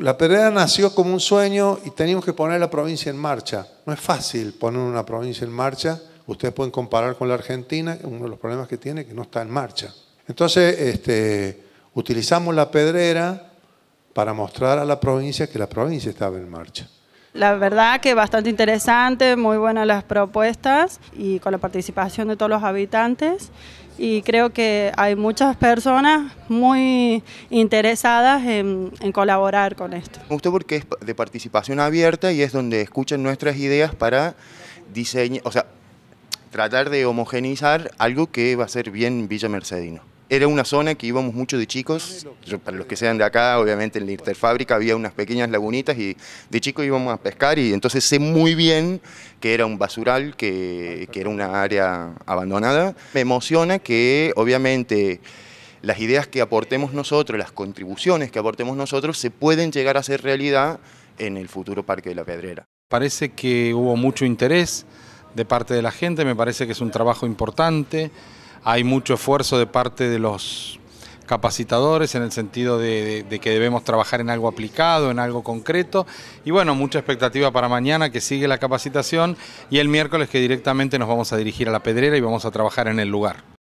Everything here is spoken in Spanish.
La pedrera nació como un sueño y teníamos que poner la provincia en marcha. No es fácil poner una provincia en marcha. Ustedes pueden comparar con la Argentina, uno de los problemas que tiene que no está en marcha. Entonces, este, utilizamos la Pedrera para mostrar a la provincia que la provincia estaba en marcha. La verdad que bastante interesante, muy buenas las propuestas y con la participación de todos los habitantes. Y creo que hay muchas personas muy interesadas en, colaborar con esto. Me porque es de participación abierta y es donde escuchan nuestras ideas para diseñar, o sea, tratar de homogenizar algo que va a ser bien Villa Mercedino era una zona que íbamos mucho de chicos, para los que sean de acá, obviamente en la interfábrica había unas pequeñas lagunitas y de chicos íbamos a pescar y entonces sé muy bien que era un basural, que, que era una área abandonada. Me emociona que obviamente las ideas que aportemos nosotros, las contribuciones que aportemos nosotros se pueden llegar a hacer realidad en el futuro Parque de la Pedrera. Parece que hubo mucho interés de parte de la gente, me parece que es un trabajo importante. Hay mucho esfuerzo de parte de los capacitadores en el sentido de, que debemos trabajar en algo aplicado, en algo concreto. Y bueno, mucha expectativa para mañana que sigue la capacitación y el miércoles que directamente nos vamos a dirigir a la pedrera y vamos a trabajar en el lugar.